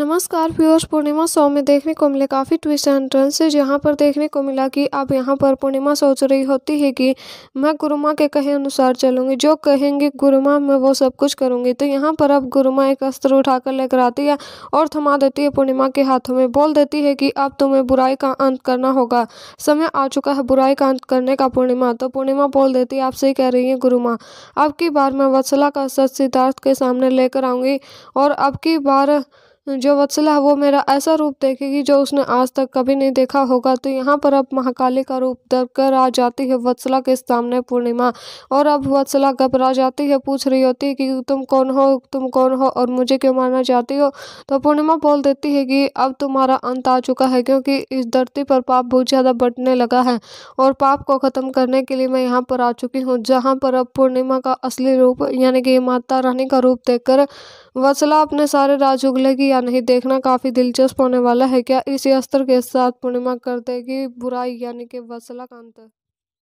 नमस्कार प्योर्स पूर्णिमा शो में देखने को मिले काफ़ी ट्विस्ट एंड टर्न्स जहाँ पर देखने को मिला कि अब यहाँ पर पूर्णिमा सोच रही होती है कि मैं गुरुमा के कहे अनुसार चलूँगी जो कहेंगे गुरुमा मैं वो सब कुछ करूँगी तो यहाँ पर अब गुरुमा एक अस्त्र उठाकर लेकर आती है और थमा देती है पूर्णिमा के हाथों में बोल देती है कि अब तुम्हें बुराई का अंत करना होगा समय आ चुका है बुराई का अंत करने का पूर्णिमा तो पूर्णिमा बोल देती है आपसे ही कह रही है गुरुमा अब की बार मैं वत्सला का सच सिद्धार्थ के सामने लेकर आऊँगी और अब की बार जो वत्सला है वो मेरा ऐसा रूप देखेगी जो उसने आज तक कभी नहीं देखा होगा तो यहाँ पर अब महाकाली का रूप दब आ जाती है वत्सला के सामने पूर्णिमा और अब वत्सला घबरा जाती है पूछ रही होती है कि तुम कौन हो तुम कौन हो और मुझे क्यों मारना चाहती हो तो पूर्णिमा बोल देती है कि अब तुम्हारा अंत आ चुका है क्योंकि इस धरती पर पाप बहुत ज़्यादा बढ़ने लगा है और पाप को ख़त्म करने के लिए मैं यहाँ पर आ चुकी हूँ जहाँ पर अब पूर्णिमा का असली रूप यानी कि माता रानी का रूप देखकर वत्सला अपने सारे राजुगले की या नहीं देखना काफ़ी दिलचस्प होने वाला है क्या इस अस्त्र के साथ पूर्णिमा कर देगी बुराई यानी कि वसला का